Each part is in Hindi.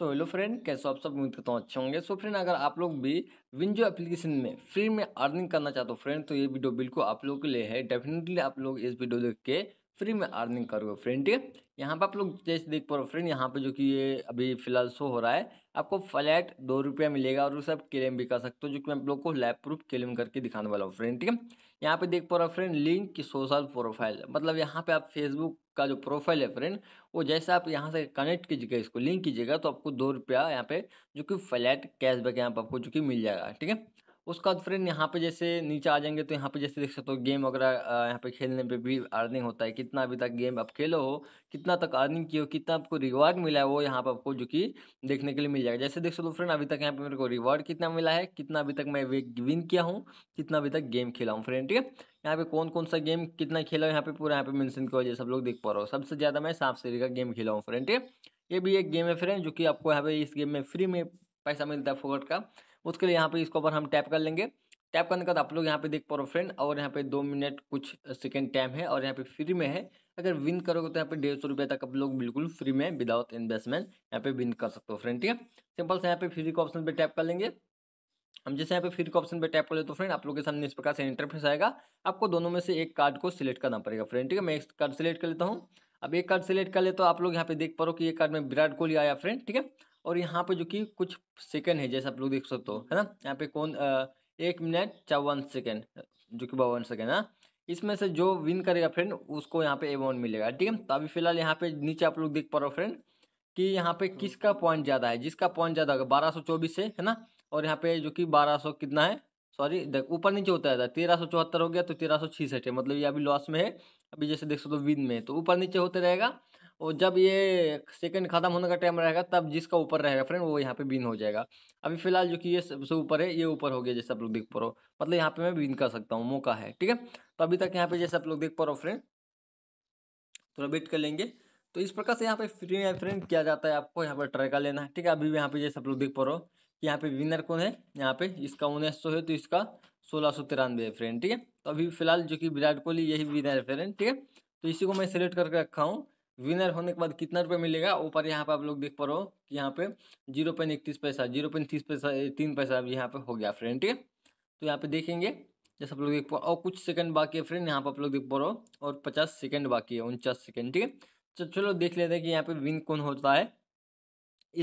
तो हेलो फ्रेंड कैसे आप सब उम्मीद करता हूँ अच्छे होंगे सो फ्रेंड अगर आप लोग भी विंजो एप्लीकेशन में फ्री में अर्निंग करना चाहते हो फ्रेंड तो ये वीडियो बिल्कुल आप लोग के लिए है डेफिनेटली आप लोग इस वीडियो देख के फ्री में अर्निंग करोगे फ्रेंड ठीक है यहाँ पर आप लोग जैसे देख पा रहे हो फ्रेंड यहाँ पे जो कि ये अभी फिलहाल शो हो रहा है आपको फ्लैट दो रुपया मिलेगा और उसे आप क्लेम भी कर सकते हो जो कि मैं आप लोग को लैब प्रूफ क्लेम करके दिखाने वाला हूँ फ्रेंड ठीक है यहाँ पे देख पा रहे हो फ्रेंड लिंक की सोशल प्रोफाइल मतलब यहाँ पे आप फेसबुक का जो प्रोफाइल है फ्रेंड वो जैसे आप यहाँ से कनेक्ट कीजिएगा इसको लिंक कीजिएगा तो आपको दो रुपया यहाँ पे जो कि फ्लैट कैशबैक यहाँ पर आपको जो कि मिल जाएगा ठीक है उसका बाद तो फ्रेंड यहाँ पे जैसे नीचे आ जाएंगे तो यहाँ पे जैसे देख सकते हो गेम वगैरह यहाँ पे खेलने पे भी अर्निंग होता है कितना अभी तक गेम आप खेलो हो कितना तक अर्निंग की हो कितना आपको रिवार्ड मिला है वो यहाँ पे आपको जो कि देखने के लिए मिल जाएगा जैसे देख सकते हो फ्रेंड अभी तक यहाँ पे मेरे को रिवार्ड कितना मिला है कितना अभी तक मैं विन किया हूँ कितना अभी तक गेम खेला हूँ फ्रेंड ठीक है यहाँ पे कौन कौन सा गेम कितना खेला हो यहाँ पे पूरा यहाँ पे मैंशन किया वजह सब लोग देख पा रहे हो सबसे ज़्यादा मैं सांप सीढ़ी का गेम खेला हूँ फ्रेंड ठीक है ये भी एक गेम है फ्रेंड जो कि आपको यहाँ पे इस गेम में फ्री में पैसा मिलता है फोकट का उसके लिए यहाँ पे इसके ऊपर हम टैप कर लेंगे टैप करने के बाद आप लोग यहाँ पे देख पा रहे हो फ्रेंड और यहाँ पे दो मिनट कुछ सेकेंड टाइम है और यहाँ पे फ्री में है अगर विन करोगे तो यहाँ पे डेढ़ सौ रुपये तक आप लोग बिल्कुल फ्री में विदाउट इन्वेस्टमेंट यहाँ पे विन कर सकते हो फ्रेंड ठीक है सिंपल से यहाँ पे फ्री के ऑप्शन पर टैप कर लेंगे हम जैसे यहाँ पे फ्री के ऑप्शन पर टैप कर ले तो फ्रेंड आप लोग के सामने इस प्रकार से इंटरफेस आएगा आपको दोनों में से एक कार्ड को सिलेक्ट करना पड़ेगा फ्रेंड ठीक है मैं एक कार्ड सिलेक्ट कर लेता हूँ अब एक कार्ड सिलेक्ट कर ले तो आप लोग यहाँ पे देख पा रहे हो कि ये कार्ड में विराट कोहली आया फ्रेंड ठीक है और यहाँ पे जो कि कुछ सेकंड है जैसे आप लोग देख सकते हो है ना यहाँ पे कौन आ, एक मिनट चौवन सेकेंड जो कि बावन सेकेंड है हाँ? इसमें से जो विन करेगा फ्रेंड उसको यहाँ पे अमाउंट मिलेगा ठीक है तो अभी फिलहाल यहाँ पे नीचे आप लोग देख पा रहे हो फ्रेंड कि यहाँ पे हाँ। किसका पॉइंट ज़्यादा है जिसका पॉइंट ज़्यादा होगा बारह सौ चौबीस है है ना और यहाँ पे जो कि बारह सौ कितना है सॉरी ऊपर नीचे होता रहता है तेरह सौ चौहत्तर हो गया तो तेरह सौ छिसठ है मतलब ये अभी लॉस में है अभी जैसे देख सकते हो विन में तो ऊपर नीचे होते रहेगा और जब ये सेकंड ख़त्म होने का टाइम रहेगा तब जिसका ऊपर रहेगा फ्रेंड वो यहाँ पे विन हो जाएगा अभी फिलहाल जो कि ये सबसे ऊपर है ये ऊपर हो गया जैसे आप लोग देख पा रहे हो मतलब यहाँ पे मैं विन कर सकता हूँ मौका है ठीक है तो अभी तक यहाँ पे जैसे आप लोग देख पा रहे हो फ्रेंड थोड़ा वेट कर लेंगे तो इस प्रकार से यहाँ पे फ्री में फ्रेंड किया जाता है आपको यहाँ पर ट्राई कर लेना है ठीक है अभी भी यहाँ पे जैसे आप लोग देख पा रहे हो कि यहाँ पे विनर कौन है यहाँ पे इसका उन्नीस सौ है तो इसका सोलह सौ तिरानवे है फ्रेंड ठीक है तो अभी फिलहाल जो कि विराट कोहली यही विनर है फ्रेंड ठीक है तो इसी को मैं सिलेक्ट करके रखा हूँ विनर होने के बाद कितना रुपये मिलेगा ऊपर यहाँ पे आप लोग देख पा रहे हो कि यहाँ पे जीरो पॉइंट इकतीस पैसा जीरो पॉइंट तीस पैसा तीन पैसा अभी यहाँ पे हो गया फ्रेंड ठीक है तो यहाँ पे देखेंगे जैसे आप लोग देख पा और कुछ सेकंड बाकी है फ्रेंड यहाँ पे आप लोग देख पा रहे हो और पचास सेकंड बाकी है उनचास सेकंड ठीक है तो चलो देख लेते हैं कि यहाँ पे विन कौन होता है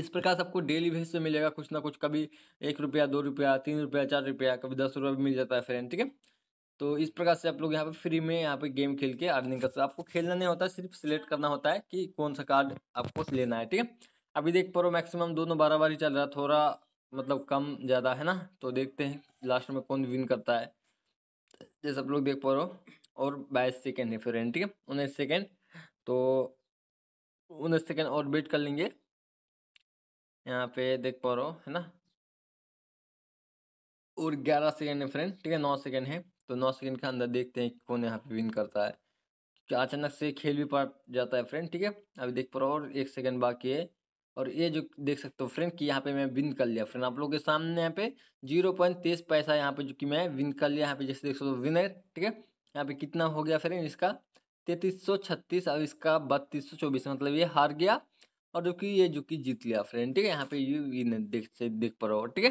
इस प्रकार से आपको डेली बेस से मिलेगा कुछ ना कुछ कभी एक रुपया दो रुपया तीन रुपया चार रुपया कभी दस रुपया भी मिल जाता है फ्रेंड ठीक है तो इस प्रकार से आप लोग यहाँ पे फ्री में यहाँ पे गेम खेल के अर्निंग कर सकते आपको खेलना नहीं होता सिर्फ सिलेक्ट करना होता है कि कौन सा कार्ड आपको लेना है ठीक है अभी देख पा रहे हो मैक्सिमम दोनों बारह बार ही चल रहा है थोड़ा मतलब कम ज़्यादा है ना तो देखते हैं लास्ट में कौन विन करता है जैसे आप लोग देख पा रहे हो और बाईस सेकेंड है फ्रेंड ठीक है उन्नीस सेकेंड तो उन्नीस सेकेंड और वेट कर लेंगे यहाँ पे देख पा रहे हो है ना और ग्यारह सेकेंड है फ्रेंड ठीक है नौ सेकेंड है तो नौ सेकंड के अंदर देखते हैं कौन यहाँ पे विन करता है अचानक से खेल भी पड़ जाता है फ्रेंड ठीक है अभी देख पा रहा और एक सेकंड बाकी है और ये जो देख सकते हो फ्रेंड कि यहाँ पे मैं विन कर लिया फ्रेंड आप लोगों के सामने यहाँ पे जीरो पॉइंट तेईस पैसा यहाँ पे जो कि मैं विन कर लिया यहाँ पे जैसे देख सकते हो विनर ठीक है यहाँ पे कितना हो गया फ्रेंड इसका तैतीस सौ छत्तीस और इसका बत्तीस सौ चौबीस मतलब ये हार गया और जो कि ये जो कि जीत लिया फ्रेंड ठीक है यहाँ पे ये देख से देख पा रहा हो ठीक है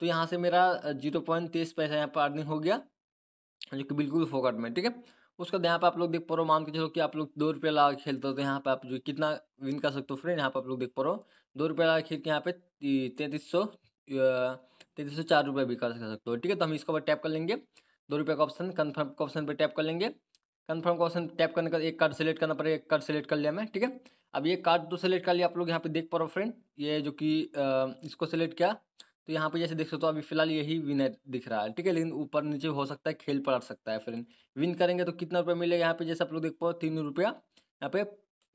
तो यहाँ से मेरा जीरो पॉइंट तेईस पैसा यहाँ पर अर्निंग हो गया हाँ जो कि बिल्कुल फोकट में ठीक है उसके बाद यहाँ पे आप लोग देख पा रहे हो मान के चलो कि आप लोग दो रुपये लगा खेलते हो तो यहाँ पे आप जो कितना विन कर सकते हो फ्रेंड यहाँ पे आप लोग देख पा रहे हो दो रुपये लगा खेल के यहाँ पे तैंतीस सौ तैंतीस सौ चार रुपये भी कर सकते हो ठीक है तो हम इसके ऊपर टैप कर लेंगे दो रुपये का ऑप्शन कन्फर्म का ऑप्शन पर टैप कर लेंगे कन्फर्म का ऑप्शन टैप करने का एक कार्ड सेलेक्ट करना पड़ेगा एक कार्ड सेलेक्ट कर लिया मैं ठीक है अब ये कार्ड तो सेलेक्ट कर लिया आप लोग यहाँ पे देख पा रहे हो फ्रेंड ये जो कि इसको सेलेक्ट किया तो यहाँ पे जैसे देख सकते हो अभी फिलहाल यही विनर दिख रहा है ठीक है लेकिन ऊपर नीचे हो सकता है खेल पलट सकता है फ्रेंड विन करेंगे तो कितना रुपया मिलेगा यहाँ पे जैसे आप लोग देख पाओ तीन रुपया यहाँ पे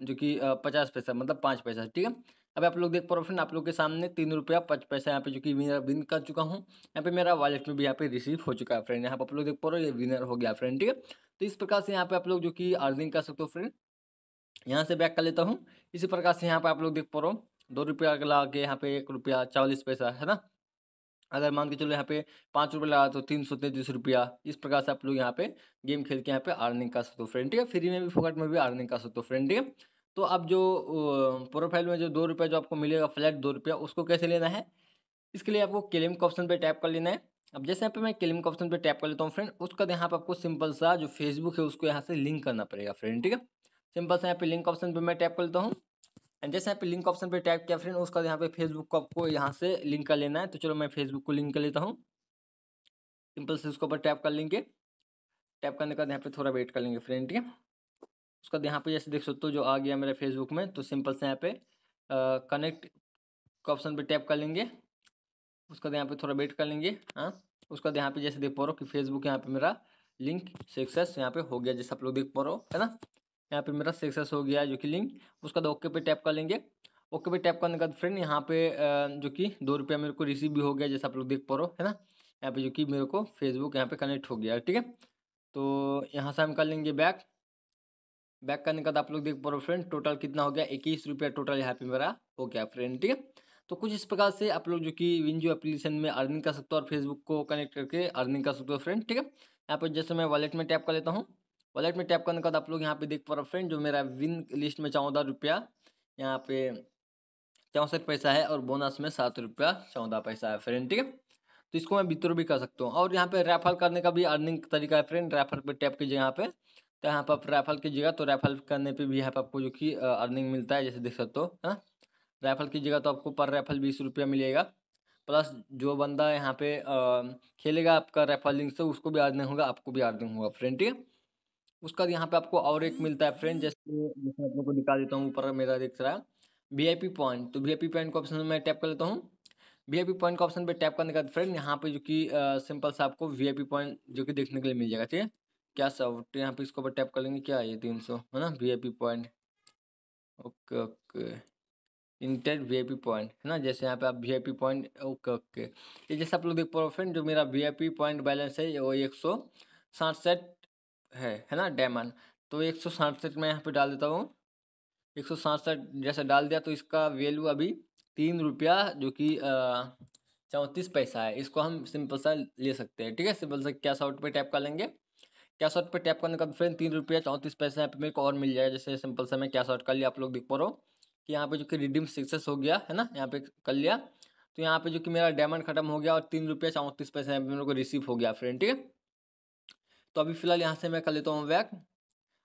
जो कि पचास पैसा मतलब पाँच पैसा ठीक है अब आप लोग देख पा रहे हो फ्रेंड आप लोग के सामने तीन रुपया पच पैसा यहाँ पे जो कि विनर विन कर चुका हूँ यहाँ पे मेरा वॉलेट में भी यहाँ पे रिसीव हो चुका है फ्रेंड यहाँ पे आप लोग देख पा रहे हो ये विनर हो गया फ्रेंड ठीक है तो इस प्रकार से यहाँ पे आप लोग जो कि अर्निंग कर सकते हो फ्रेंड यहाँ से बैक कर लेता हूँ इसी प्रकार से यहाँ पे आप लोग देख पा रहे हो दो रुपया लगा के यहाँ पे एक रुपया चालीस पैसा है ना अगर मान के चलो यहाँ पे पाँच रुपये लगा तो तीन सौ तैंतीस रुपया इस प्रकार से आप लोग यहाँ पे गेम खेल के यहाँ पे अर्निंग कर सकते हो फ्रेंड ठीक है फ्री में भी फोकट में भी अर्निंग कर सकते हो फ्रेंड ठीक है तो अब जो प्रोफाइल में जो दो रुपया जो आपको मिलेगा फ्लैट दो रुपया उसको कैसे लेना है इसके लिए आपको क्लेम के ऑप्शन पर टैप कर लेना है अब जैसे यहाँ पर मैं क्लेम के ऑप्शन पर टैप कर लेता हूँ फ्रेंड उसका यहाँ पर आपको सिंपल सा जो फेसबुक है उसको यहाँ से लिंक करना पड़ेगा फ्रेंड ठीक है सिंपल सा यहाँ पे लिंक ऑप्शन पर मैं टैप कर लेता हूँ एंड जैसे यहाँ पे लिंक ऑप्शन पे टैप किया फ्रेंड उसका यहाँ पे फेसबुक को आपको यहाँ से लिंक कर लेना है तो चलो मैं फेसबुक को लिंक कर लेता हूँ सिंपल से उसके ऊपर टैप कर लेंगे टैप करने के बाद यहाँ पे थोड़ा वेट कर लेंगे फ्रेंड ठीक है उसका यहाँ पे जैसे देख सकते हो जो आ गया मेरे फेसबुक में तो सिंपल से यहाँ पे कनेक्ट का ऑप्शन पर टैप कर लेंगे उसका यहाँ पे थोड़ा वेट कर लेंगे हाँ उसका यहाँ पे जैसे देख पा रहे हो कि फेसबुक यहाँ पे मेरा लिंक सक्सेस यहाँ पे हो गया जैसे आप लोग देख पा रहे हो है ना यहाँ पे मेरा सक्सेस हो गया जो कि लिंक उसका बाद ओके पे टैप कर लेंगे ओके पे टैप करने के बाद फ्रेंड यहाँ पे जो कि दो रुपया मेरे को रिसीव भी हो गया जैसे आप लोग देख पा रहे हो है ना यहाँ पे जो कि मेरे को फेसबुक यहाँ पे कनेक्ट हो गया ठीक है तो यहाँ से हम कर लेंगे बैक बैक करने के बाद आप लोग देख पा रहे हो फ्रेंड टोटल कितना हो गया इक्कीस रुपया टोटल यहाँ पे मेरा हो गया फ्रेंड ठीक है तो कुछ इस प्रकार से आप लोग जो कि विंजो एप्लीकेशन में अर्निंग कर सकते हो और फेसबुक को कनेक्ट करके अर्निंग कर सकते हो फ्रेंड ठीक है यहाँ पर जैसे मैं वॉलेट में टैप कर लेता हूँ वॉलेट में टैप करने के बाद आप लोग यहाँ पे देख पा रहे हो फ्रेंड जो मेरा विन लिस्ट में चौदह रुपया यहाँ पे चौंसठ पैसा है और बोनस में सात रुपया चौदह पैसा है फ्रेंड ठीक है तो इसको मैं वित्रो भी कर सकता हूँ और यहाँ पे रेफर करने का भी अर्निंग तरीका है फ्रेंड रेफर पे टैप कीजिए यहाँ पे तो यहाँ पर आप रेफर कीजिएगा तो रेफर करने पे भी यहाँ पर आपको जो कि अर्निंग मिलता है जैसे देख सकते हो है हाँ? रेफर कीजिएगा तो आपको पर रेफर बीस रुपया मिलेगा प्लस जो बंदा यहाँ पे खेलेगा आपका रेफर लिंक से उसको भी अर्निंग होगा आपको भी अर्निंग होगा फ्रेंड ठीक है उसके बाद यहाँ पे आपको और एक मिलता है फ्रेंड हम्म। जैसे जैसे आप लोगों को निकाल देता हूँ ऊपर मेरा दिख रहा है वी आई पी पॉइंट तो वी आई पी पॉइंट का ऑप्शन मैं टैप कर लेता हूँ वी आई पी पॉइंट का ऑप्शन पे टैप करने के बाद फ्रेंड यहाँ पे जो कि सिंपल सा आपको वी आई पी पॉइंट जो कि देखने के लिए मिल जाएगा ठीक है क्या सब तो यहाँ पे इसके ऊपर टैप कर लेंगे क्या ये तीन सौ है ना V I P point okay okay इंटेड वी आई पी पॉइंट है ना जैसे यहाँ पे आप V I P point okay okay ये जैसे आप लोग देख पा रहे हो फ्रेंड जो मेरा V I P point balance है वो एक सौ साठ सेट है है ना डायमंड तो एक सौ सड़सठ में यहाँ पे डाल देता हूँ एक सौ सड़सठ जैसे डाल दिया तो इसका वैल्यू अभी तीन रुपया जो कि चौंतीस पैसा है इसको हम सिंपल सा ले सकते हैं ठीक है सिंपल सा कैश आउट पे टैप कर लेंगे कैश आउट पे टैप करने का फ्रेंड तीन रुपया चौंतीस पैसा यहाँ पे मेरे को और मिल जाएगा जैसे सिंपल सा मैं कैश आउट कर लिया आप लोग देख पा रहे हो कि यहाँ पे जो कि रिडीम सक्सेस हो गया है ना यहाँ पे कर लिया तो यहाँ पे जो कि मेरा डायमंड खत्म हो गया और तीन रुपया चौंतीस पैसा मेरे को रिसीव हो गया फ्रेंड ठीक है तो अभी फ़िलहाल यहाँ से मैं कर लेता हूँ वैक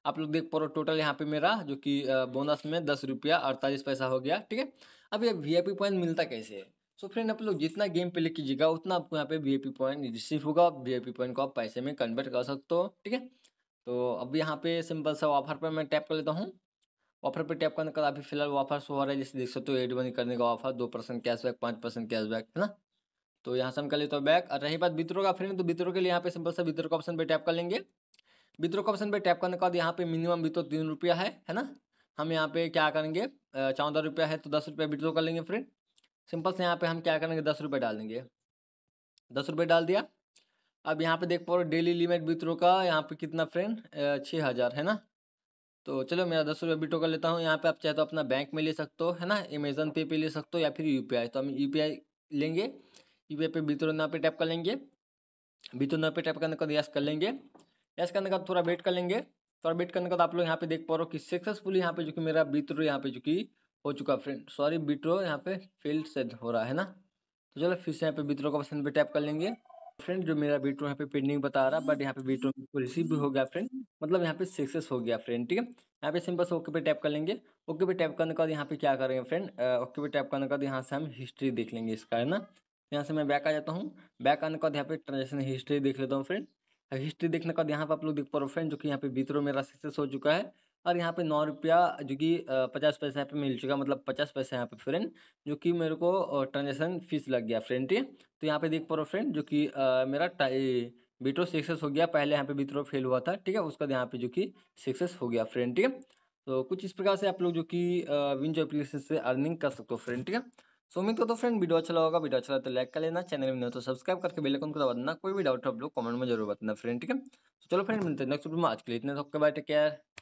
आप लोग देख पा रहे हो टोटल यहाँ पे मेरा जो कि बोनस में दस रुपया अड़तालीस पैसा हो गया ठीक है अब ये वी पॉइंट मिलता कैसे है सो फ्रेंड आप लोग जितना गेम प्ले कीजिएगा उतना आपको यहाँ पे वी पॉइंट रिसीव होगा वी पॉइंट को आप पैसे में कन्वर्ट कर सकते हो ठीक है तो अब यहाँ पे सिंपल सा ऑफर पर मैं टैप कर लेता हूँ ऑफर पर टैप करने का अभी फिलहाल ऑफर हो रहा है जैसे देख सकते हो एड बनी करने का ऑफर दो परसेंट कैशबैक पाँच परसेंट कैशबैक है ना तो यहाँ से हम कर लेते हैं बैक और रही बात बित्रो का फ्रेंड तो विद्रो के लिए यहाँ पे सिंपल से विद्रो का ऑप्शन पे टैप कर लेंगे बित्रो का ऑप्शन पे टैप करने के बाद यहाँ पे मिनिमम विद्रो तीन रुपया है है ना हम यहाँ पे क्या करेंगे चौदह रुपया है तो दस रुपया विद्रो कर लेंगे फ्रेंड सिंपल से यहाँ पे हम क्या करेंगे दस रुपये डाल देंगे दस रुपये डाल दिया अब यहाँ पे देख पा रहे डेली लिमिट बित्रो का यहाँ पे कितना फ्रेंड छः हज़ार है ना तो चलो मेरा दस रुपये बिटो कर लेता हूँ यहाँ पे आप चाहे तो अपना बैंक में ले सकते हो है ना अमेजन पे पे ले सकते हो या फिर यू तो हम यू लेंगे यूपी पे बीतरो नाम पे टैप कर लेंगे बीतो नाम पे टैप करने के बाद यस कर लेंगे यस करने के बाद थोड़ा वेट कर लेंगे थोड़ा वेट करने के बाद आप लोग यहाँ पे देख पा रहे हो कि सक्सेसफुली यहाँ पे जो कि मेरा बीतरो यहाँ पे जो कि हो चुका फ्रेंड सॉरी बीट्रो यहाँ पे फील्ड से हो रहा है ना तो चलो फिर से यहाँ पे बीट्रो का पसंद पे टैप कर लेंगे फ्रेंड जो मेरा बीट्रो यहाँ पे पेंडिंग बता रहा बट यहाँ पे बीट्रो रिसीव भी हो गया फ्रेंड मतलब यहाँ पे सक्सेस हो गया फ्रेंड ठीक है यहाँ पे सिंपल ओके पे टैप कर लेंगे ओके पे टैप करने के बाद यहाँ पे क्या करेंगे फ्रेंड ओके पे टैप करने के बाद यहाँ से हम हिस्ट्री देख लेंगे इसका है ना यहाँ से मैं बैक आ जाता हूँ बैक आने के बाद यहाँ पे ट्रांजेक्शन हिस्ट्री देख लेता हूँ फ्रेंड हिस्ट्री देखने के बाद यहाँ पे आप लोग देख पा रहे हो फ्रेंड जो कि यहाँ पे बीस मेरा सक्सेस हो चुका है और यहाँ पे नौ रुपया जो कि पचास पैसा यहाँ पे मिल चुका मतलब पचास पैसा यहाँ पे फ्रेंड जो कि मेरे को ट्रांजेक्शन फीस लग गया फ्रेंड ठीक तो यहाँ पे देख पा रहे हो फ्रेंड जो कि मेरा बीट्रो सक्सेस हो गया पहले यहाँ पे बीतरो फेल हुआ था ठीक है उसका यहाँ पे जो कि सक्सेस हो गया फ्रेंड ठीक है तो कुछ इस प्रकार से आप लोग जो कि विंजो एप्लीकेशन से अर्निंग कर सकते हो फ्रेंड ठीक है सो उम्मीद करता तो फ्रेंड वीडियो अच्छा लगा वीडियो अच्छा लगा तो लाइक कर लेना चैनल में तो सब्सक्राइब करके बेल आइकन को दबा देना कोई भी डाउट आप लोग कमेंट में जरूर बताना फ्रेंड ठीक है चलो फ्रेंड मिलते हैं नेक्स्ट वीडियो में आज के लिए इतने सबके बाय टेक केयर